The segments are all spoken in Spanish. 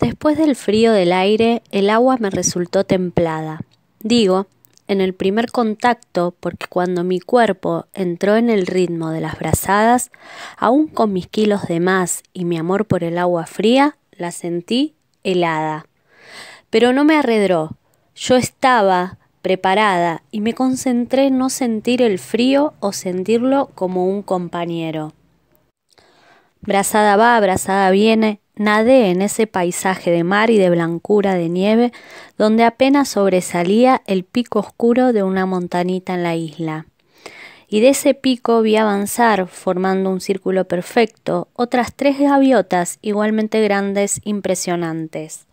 Después del frío del aire, el agua me resultó templada. Digo, en el primer contacto, porque cuando mi cuerpo entró en el ritmo de las brazadas, aún con mis kilos de más y mi amor por el agua fría, la sentí helada. Pero no me arredró. Yo estaba preparada y me concentré en no sentir el frío o sentirlo como un compañero. Brazada va, brazada viene, nadé en ese paisaje de mar y de blancura de nieve donde apenas sobresalía el pico oscuro de una montañita en la isla. Y de ese pico vi avanzar, formando un círculo perfecto, otras tres gaviotas igualmente grandes, impresionantes.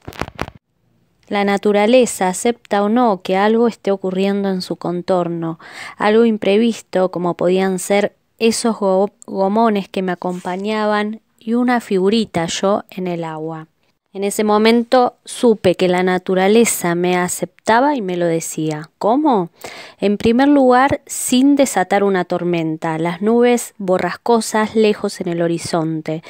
La naturaleza acepta o no que algo esté ocurriendo en su contorno, algo imprevisto como podían ser esos gomones que me acompañaban y una figurita yo en el agua. En ese momento supe que la naturaleza me aceptaba y me lo decía. ¿Cómo? En primer lugar, sin desatar una tormenta, las nubes borrascosas lejos en el horizonte.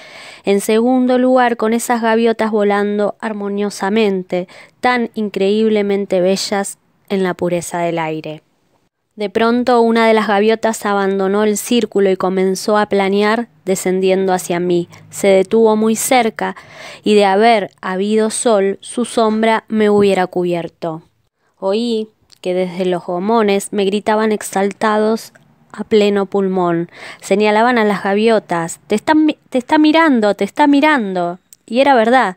En segundo lugar, con esas gaviotas volando armoniosamente, tan increíblemente bellas en la pureza del aire. De pronto una de las gaviotas abandonó el círculo y comenzó a planear descendiendo hacia mí. Se detuvo muy cerca y de haber habido sol, su sombra me hubiera cubierto. Oí que desde los gomones me gritaban exaltados a pleno pulmón. Señalaban a las gaviotas. Te, te está mirando, te está mirando. Y era verdad.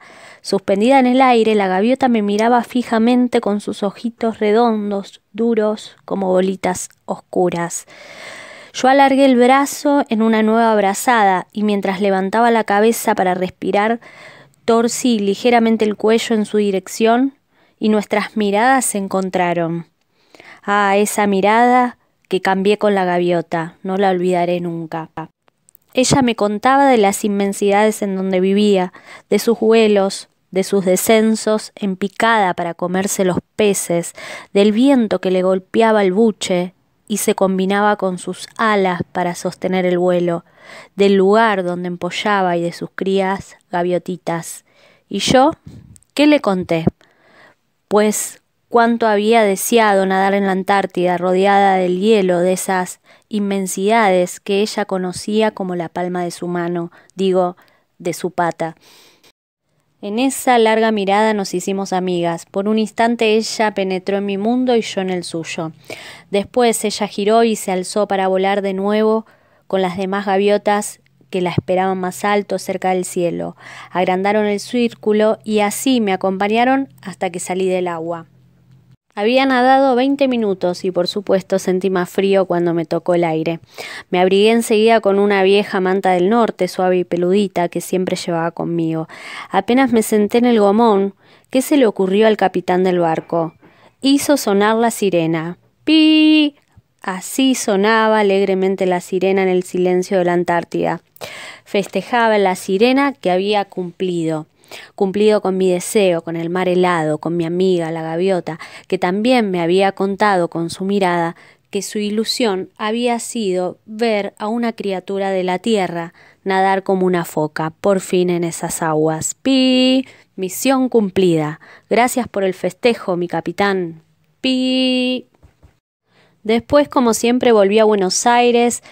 Suspendida en el aire, la gaviota me miraba fijamente con sus ojitos redondos, duros, como bolitas oscuras. Yo alargué el brazo en una nueva abrazada y mientras levantaba la cabeza para respirar, torcí ligeramente el cuello en su dirección y nuestras miradas se encontraron. Ah, esa mirada que cambié con la gaviota, no la olvidaré nunca. Ella me contaba de las inmensidades en donde vivía, de sus vuelos, de sus descensos en picada para comerse los peces, del viento que le golpeaba el buche y se combinaba con sus alas para sostener el vuelo, del lugar donde empollaba y de sus crías gaviotitas. ¿Y yo? ¿Qué le conté? Pues cuánto había deseado nadar en la Antártida rodeada del hielo de esas inmensidades que ella conocía como la palma de su mano, digo, de su pata. En esa larga mirada nos hicimos amigas. Por un instante ella penetró en mi mundo y yo en el suyo. Después ella giró y se alzó para volar de nuevo con las demás gaviotas que la esperaban más alto cerca del cielo. Agrandaron el círculo y así me acompañaron hasta que salí del agua. Había nadado 20 minutos y por supuesto sentí más frío cuando me tocó el aire. Me abrigué enseguida con una vieja manta del norte, suave y peludita, que siempre llevaba conmigo. Apenas me senté en el gomón, ¿qué se le ocurrió al capitán del barco? Hizo sonar la sirena. ¡Pi! Así sonaba alegremente la sirena en el silencio de la Antártida. Festejaba la sirena que había cumplido cumplido con mi deseo, con el mar helado, con mi amiga, la gaviota, que también me había contado con su mirada que su ilusión había sido ver a una criatura de la tierra nadar como una foca, por fin en esas aguas. Pi, misión cumplida. Gracias por el festejo, mi capitán. Pi. Después, como siempre, volví a Buenos Aires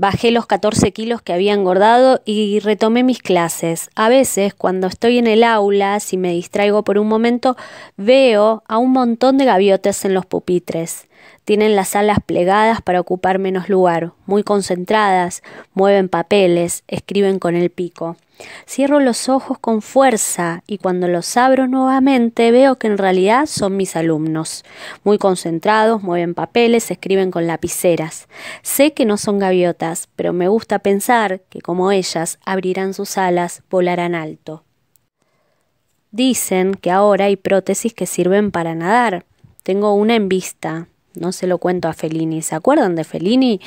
Bajé los 14 kilos que había engordado y retomé mis clases. A veces, cuando estoy en el aula, si me distraigo por un momento, veo a un montón de gaviotes en los pupitres. Tienen las alas plegadas para ocupar menos lugar, muy concentradas, mueven papeles, escriben con el pico. Cierro los ojos con fuerza y cuando los abro nuevamente veo que en realidad son mis alumnos. Muy concentrados, mueven papeles, escriben con lapiceras. Sé que no son gaviotas, pero me gusta pensar que como ellas abrirán sus alas, volarán alto. Dicen que ahora hay prótesis que sirven para nadar. Tengo una en vista. No se lo cuento a Fellini. ¿Se acuerdan de Fellini?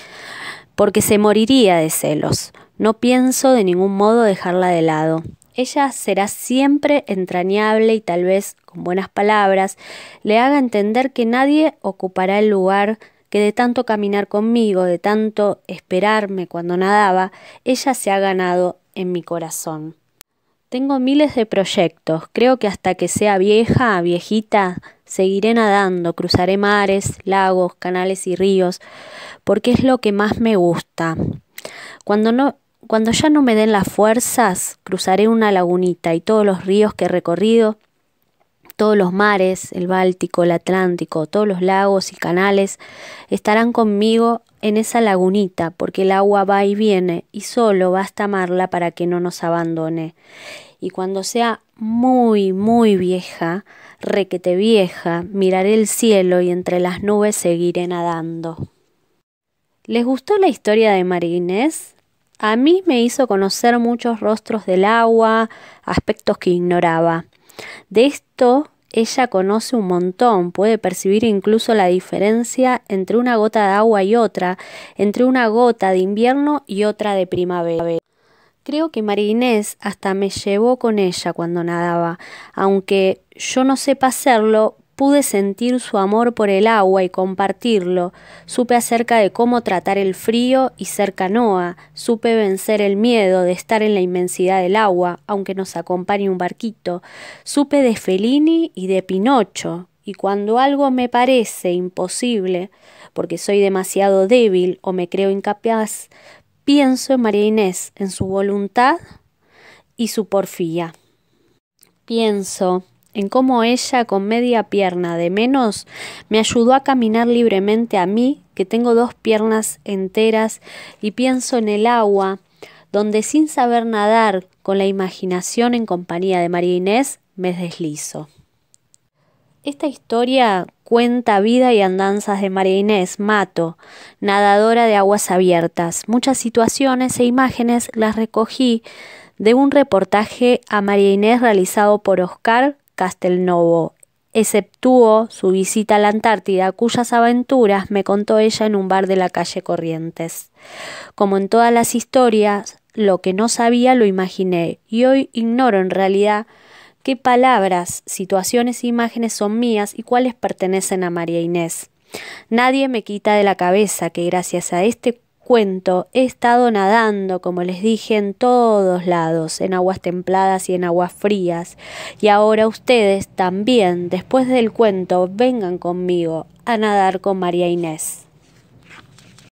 Porque se moriría de celos. No pienso de ningún modo dejarla de lado. Ella será siempre entrañable y tal vez, con buenas palabras, le haga entender que nadie ocupará el lugar que de tanto caminar conmigo, de tanto esperarme cuando nadaba, ella se ha ganado en mi corazón. Tengo miles de proyectos, creo que hasta que sea vieja, viejita, seguiré nadando, cruzaré mares, lagos, canales y ríos, porque es lo que más me gusta. Cuando no cuando ya no me den las fuerzas, cruzaré una lagunita y todos los ríos que he recorrido, todos los mares, el Báltico, el Atlántico, todos los lagos y canales, estarán conmigo en esa lagunita, porque el agua va y viene y solo basta amarla para que no nos abandone. Y cuando sea muy, muy vieja, requete vieja, miraré el cielo y entre las nubes seguiré nadando. ¿Les gustó la historia de María a mí me hizo conocer muchos rostros del agua, aspectos que ignoraba. De esto ella conoce un montón, puede percibir incluso la diferencia entre una gota de agua y otra, entre una gota de invierno y otra de primavera. Creo que María Inés hasta me llevó con ella cuando nadaba, aunque yo no sepa hacerlo, pude sentir su amor por el agua y compartirlo, supe acerca de cómo tratar el frío y ser canoa, supe vencer el miedo de estar en la inmensidad del agua, aunque nos acompañe un barquito, supe de Fellini y de Pinocho, y cuando algo me parece imposible, porque soy demasiado débil o me creo incapaz, pienso en María Inés, en su voluntad y su porfía. Pienso en cómo ella, con media pierna de menos, me ayudó a caminar libremente a mí, que tengo dos piernas enteras, y pienso en el agua, donde sin saber nadar, con la imaginación en compañía de María Inés, me deslizo. Esta historia cuenta vida y andanzas de María Inés Mato, nadadora de aguas abiertas. Muchas situaciones e imágenes las recogí de un reportaje a María Inés realizado por Oscar Castelnovo, exceptuó su visita a la Antártida, cuyas aventuras me contó ella en un bar de la calle Corrientes. Como en todas las historias, lo que no sabía lo imaginé, y hoy ignoro en realidad qué palabras, situaciones e imágenes son mías y cuáles pertenecen a María Inés. Nadie me quita de la cabeza que gracias a este cuento, he estado nadando, como les dije, en todos lados, en aguas templadas y en aguas frías. Y ahora ustedes también, después del cuento, vengan conmigo a nadar con María Inés.